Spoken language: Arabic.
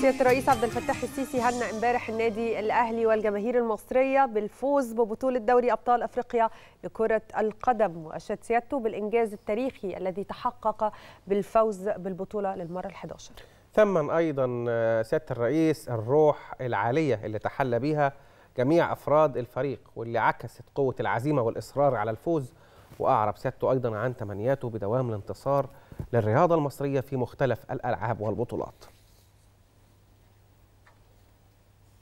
سياده الرئيس عبد الفتاح السيسي هنأ امبارح النادي الاهلي والجماهير المصريه بالفوز ببطوله دوري ابطال افريقيا لكره القدم واشاد سيادته بالانجاز التاريخي الذي تحقق بالفوز بالبطوله للمره ال11 ثمن ايضا آه، سياده الرئيس الروح العاليه اللي تحلى بها جميع افراد الفريق واللي عكست قوه العزيمه والاصرار على الفوز واعرب سيادته ايضا عن تمنياته بدوام الانتصار للرياضه المصريه في مختلف الالعاب والبطولات